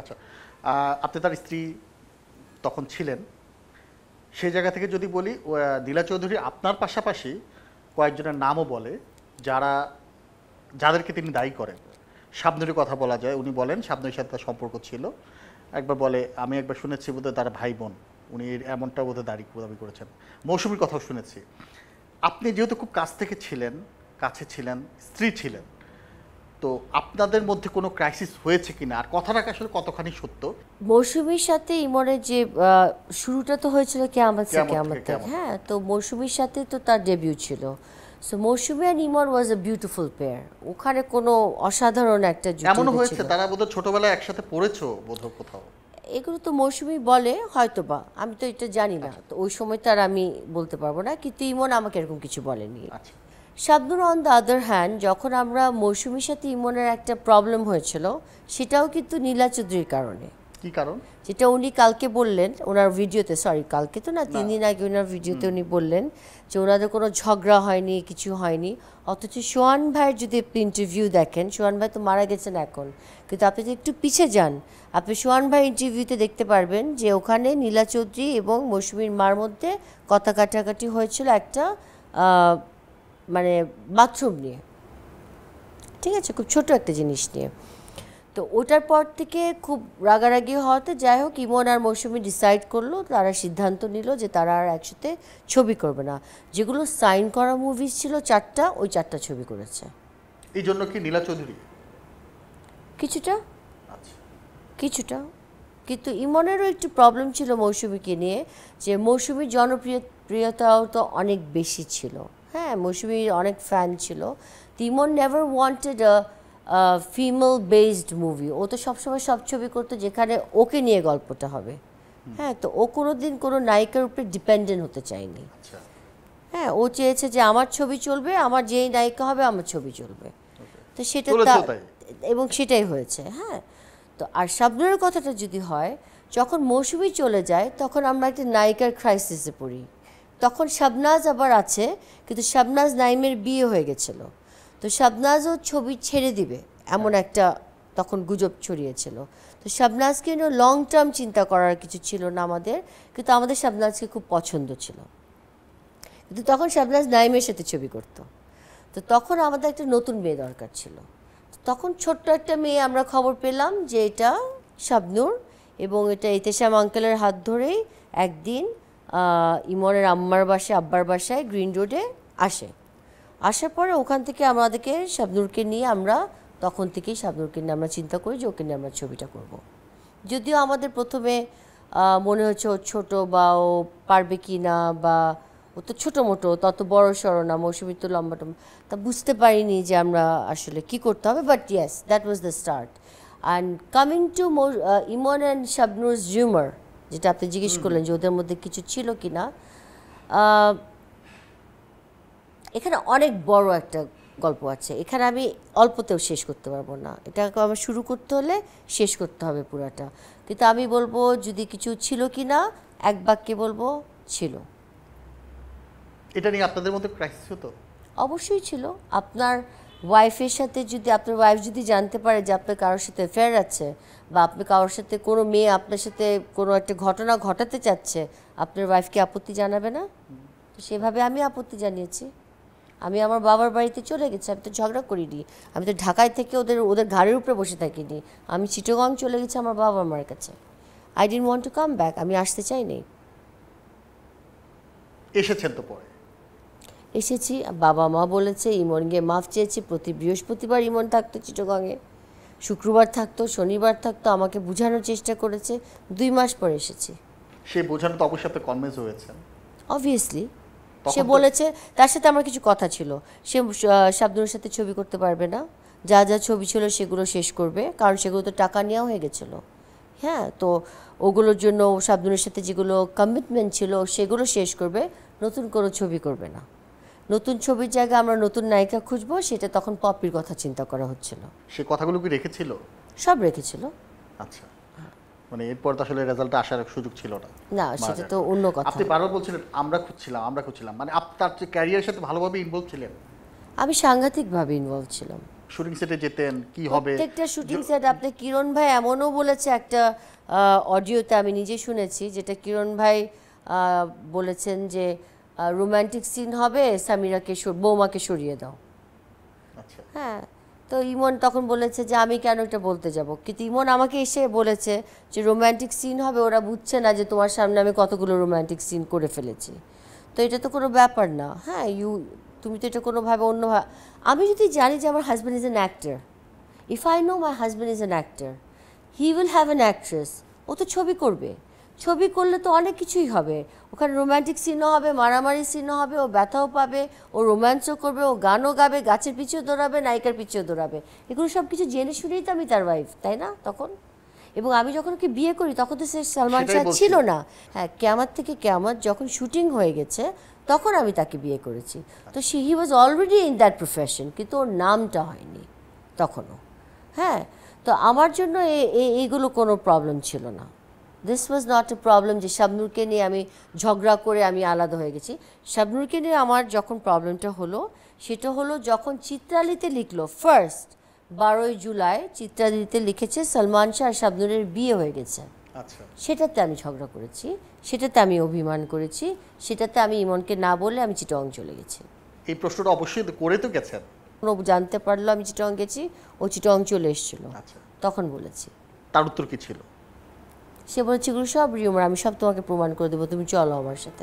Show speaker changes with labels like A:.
A: আচ্ছা আপনি তার স্ত্রী তখন ছিলেন সেই জায়গা থেকে যদি বলি দিলা চৌধুরী আপনার পাশাপাশি কয়েকজনের নামও বলে যারা যাদেরকে তিনি দায়ী করেন সাবনুরি কথা বলা যায় উনি বলেন সাবনুরির সাথে তার সম্পর্ক ছিল একবার বলে আমি একবার শুনেছি বোধহয় তার ভাই বোন উনি এমনটা বোধহয় দাঁড়ি দাবি করেছেন মৌসুমীর কথাও শুনেছি আপনি যেহেতু খুব কাছ থেকে ছিলেন কাছে ছিলেন স্ত্রী ছিলেন তো আপনাদের মধ্যে কোনো ক্রাইসিস হয়েছে কিনা আর কথাটা আসলে কতখানি সত্য
B: মৌসুমীর সাথে ইমরের যে শুরুটা তো হয়েছিল কেয়ামত সে হ্যাঁ তো মৌসুমীর সাথে তো তার ডেবিউ ছিল সো মৌসুমী আর Omar was a
A: beautiful pair
B: ওখানে কোনো অসাধারণ একটা জুটি এমন হয়েছে
A: তারা বোধহয় ছোটবেলায় একসাথে পড়েছো বোধহয় কোথাও
B: এগুলো তো মৌসুমি বলে হয়তো বা আমি তো এটা জানি না আচ্ছা। তো ওই সময় তার আমি বলতে পারবো না কিন্তু ইমন আমাকে এরকম কিছু বলেনি আচ্ছা Shabnur on the other hand যখন আমরা মৌসুমির সাথে ইমনের একটা প্রবলেম হয়েছিল সেটাও কিন্তু নীলা চৌধুরীর কারণে কি কারণ যেটা উনি কালকে বললেন ওনার ভিডিওতে সরি কালকে তো না তিন দিন আগে ওনার ভিডিওতে উনি বললেন যে ওনাদের কোনো ঝগড়া হয়নি কিছু হয়নি অথচ সোহান ভাইয়ের যদি আপনি ইন্টারভিউ দেখেন সোহান ভাই তো মারা গেছেন এখন কিন্তু আপনি যদি একটু পিছিয়ে যান আপনি সোহান ভাই ইন্টারভিউতে দেখতে পারবেন যে ওখানে নীলা চৌধুরী এবং মৌসুমীর মার মধ্যে কথা কাটাকাটি হয়েছিল একটা মানে বাথরুম নিয়ে ঠিক আছে খুব ছোট একটা জিনিস নিয়ে তো ওটার পর থেকে খুব রাগারাগি হওয়াতে যাই হোক ইমন আর মৌসুমি ডিসাইড করলো তারা সিদ্ধান্ত নিল যে তারা আর একসাথে ছবি করবে না যেগুলো সাইন করা মুভিজ ছিল চারটা ওই চারটা ছবি করেছে
A: এই জন্য কি নীলা চৌধুরী কিছুটা আচ্ছা।
B: কিছুটা কিন্তু ইমনেরও একটু প্রবলেম ছিল মৌসুমিকে নিয়ে যে মৌসুমির জনপ্রিয় প্রিয়তাও তো অনেক বেশি ছিল হ্যাঁ মৌসুমীর অনেক ফ্যান ছিল তিমন never wanted a female based movie ও তো সবসময় সব ছবি করতো যেখানে ওকে নিয়ে গল্পটা হবে হ্যাঁ তো ও কোনো দিন কোনো নায়িকার উপরে ডিপেন্ডেন্ট হতে চায়নি আচ্ছা। হ্যাঁ ও চেয়েছে যে আমার ছবি চলবে আমার যেই নায়িকা হবে আমার ছবি চলবে তো সেটা এবং সেটাই হয়েছে হ্যাঁ তো আর শাবনুরের কথাটা যদি হয় যখন মৌসুমি চলে যায় তখন আমরা একটা নায়িকার ক্রাইসিসে পড়ি তখন শাবনাজ আবার আছে কিন্তু শাবনাজ নাইমের বিয়ে হয়ে গেছিল তো শাবনাজও ছবি ছেড়ে দিবে এমন হ্যাঁ। একটা তখন গুজব ছড়িয়েছিল তো শাবনাজকে লং টার্ম চিন্তা করার কিছু ছিল না আমাদের কিন্তু আমাদের শাবনাজকে খুব পছন্দ ছিল কিন্তু তখন শাবনাজ নাইমের সাথে ছবি করত তো তখন আমাদের একটা নতুন মেয়ে দরকার ছিল তখন ছোট্ট একটা মেয়ে আমরা খবর পেলাম যে এটা শাবনুর এবং এটা ইতেশাম আঙ্কেলের হাত ধরেই একদিন ইমনের আম্মার বাসায় আব্বার বাসায় গ্রিন রোডে আসে আসার পরে ওখান থেকে আমাদেরকে শাবনুরকে নিয়ে আমরা তখন থেকেই শাবনুরকে নিয়ে আমরা চিন্তা করি যে ওকে নিয়ে আমরা ছবিটা করব। যদিও আমাদের প্রথমে মনে হচ্ছে ও ছোটো বা ও পারবে কি না বা ও তো ছোটো মোটো তত বড় সড়ো না মৌসুমি তো লম্বা টম্বা তা বুঝতে পারিনি যে আমরা আসলে কি করতে হবে but yes that was the start and coming to Emon and Shabnur জিউমার যেটা আপনি জিজ্ঞেস করলেন যে ওদের মধ্যে কিছু ছিল কি না এখানে অনেক বড় একটা গল্প আছে এখানে আমি অল্পতেও শেষ করতে পারবো না এটা আমার শুরু করতে হলে শেষ করতে হবে পুরাটা কিন্তু আমি বলবো যদি কিছু ছিল কি না এক বাক্যে বলবো ছিল
A: এটা নিয়ে আপনাদের মধ্যে ক্রাইসিস হতো
B: অবশ্যই ছিল আপনার ওয়াইফের সাথে যদি আপনার ওয়াইফ যদি জানতে পারে যে আপনার কারোর সাথে অ্যাফেয়ার আছে বা আপনি কারোর সাথে কোনো মেয়ে আপনার সাথে কোনো একটা ঘটনা ঘটাতে চাচ্ছে আপনার ওয়াইফকে আপত্তি জানাবে না তো সেভাবে আমি আপত্তি জানিয়েছি আমি আমার বাবার বাড়িতে চলে গেছি আমি তো ঝগড়া করিনি আমি তো ঢাকায় থেকে ওদের ওদের ঘাড়ের উপরে বসে থাকিনি আমি চিটগং চলে গেছি আমার বাবা মার কাছে I don't want to come back আমি আসতে চাইনি
A: এসেছেন তো পরে
B: এসেছি বাবা মা বলেছে ইমনকে মাফ চেয়েছি প্রতি বৃহস্পতিবার ইমন থাকতো চিটগাঙে শুক্রবার থাকতো শনিবার থাকতো আমাকে বোঝানোর চেষ্টা করেছে দুই মাস পর এসেছি সে বোঝানো তো অবশ্যই আপনি কনভিন্স হয়েছেন অবভিয়াসলি সে বলেছে তার সাথে আমার কিছু কথা ছিল সে শাবনুরের সাথে ছবি করতে পারবে না যা যা ছবি ছিল সেগুলো শেষ করবে কারণ সেগুলো তো টাকা নেওয়া হয়ে গেছিলো হ্যাঁ তো ওগুলোর জন্য শাবনুরের সাথে যেগুলো কমিটমেন্ট ছিল সেগুলো শেষ করবে নতুন কোনো ছবি করবে না নতুন ছবির জায়গায় আমরা নতুন নায়িকা খুঁজবো সেটা তখন পপির কথা চিন্তা করা হচ্ছিল সে
A: কথাগুলো কি রেখেছিল সব রেখেছিল আচ্ছা মানে এরপর তো আসলে রেজাল্ট আসার সুযোগ ছিল না না সেটা তো
B: অন্য কথা আপনি বারবার
A: বলছিলেন আমরা খুঁজছিলাম আমরা খুঁজছিলাম মানে আপনার যে ক্যারিয়ারের সাথে ভালোভাবে ইনভলভ ছিলেন আমি সাংঘাতিকভাবে ইনভলভ ছিলাম শুটিং সেটে যেতেন কি হবে প্রত্যেকটা শুটিং
B: সেট আপনি কিরণ ভাই এমনও বলেছে একটা অডিওতে আমি নিজে শুনেছি যেটা কিরণ ভাই বলেছেন যে রোম্যান্টিক সিন হবে সামিরাকে বৌমাকে সরিয়ে দাও আচ্ছা। হ্যাঁ তো ইমন তখন বলেছে যে আমি কেন এটা বলতে যাব কিন্তু ইমন আমাকে এসে বলেছে যে রোম্যান্টিক সিন হবে ওরা বুঝছে না যে তোমার সামনে আমি কতগুলো রোম্যান্টিক সিন করে ফেলেছি তো এটা তো কোনো ব্যাপার না হ্যাঁ ইউ তুমি তো এটা কোনোভাবে অন্য আমি যদি জানি যে আমার husband is an actor if I know my husband is an actor he will have an actress ও তো ছবি করবে ছবি করলে তো অনেক কিছুই হবে ওখানে রোম্যান্টিক সিনও হবে মারামারি সিনও হবে ও ব্যথাও পাবে ও রোম্যান্সও করবে ও গানও গাবে গাছের পিছিয়ে দৌড়াবে নায়িকার পিছিয়ে দৌড়াবে এগুলো সব কিছু জেনে শুনেই তো আমি তার ওয়াইফ তাই না তখন এবং আমি যখন ওকে বিয়ে করি তখন তো সে সালমান শাহ ছিল না হ্যাঁ ক্যামার থেকে ক্যামার যখন শুটিং হয়ে গেছে তখন আমি তাকে বিয়ে করেছি তো see he was already in that profession কিন্তু ওর নামটা হয়নি তখনও হ্যাঁ তো আমার জন্য এইগুলো কোনো প্রবলেম ছিল না this was not a problem যে শাবনুরকে নিয়ে আমি ঝগড়া করে আমি আলাদা হয়ে গেছি শাবনুরকে নিয়ে আমার যখন প্রবলেমটা হলো সেটা হলো যখন চিত্রালিতে লিখলো ফার্স্ট বারোই জুলাই চিত্রালিতে লিখেছে সলমান শাহ আর শাবনুরের বিয়ে হয়ে গেছে আচ্ছা। সেটাতে আমি ঝগড়া করেছি সেটাতে আমি অভিমান করেছি সেটাতে আমি ইমনকে না বলে আমি চিটং চলে গেছি
A: এই প্রশ্নটা অবশ্যই করে তো গেছেন
B: জানতে পারলো আমি চিটং গেছি ও চিটং চলে এসেছিল আচ্ছা। তখন বলেছি
A: তার উত্তর কি ছিল
B: সে বলছে সব রিউমার আমি সব তোমাকে প্রমাণ করে দেবো তুমি চলো আমার সাথে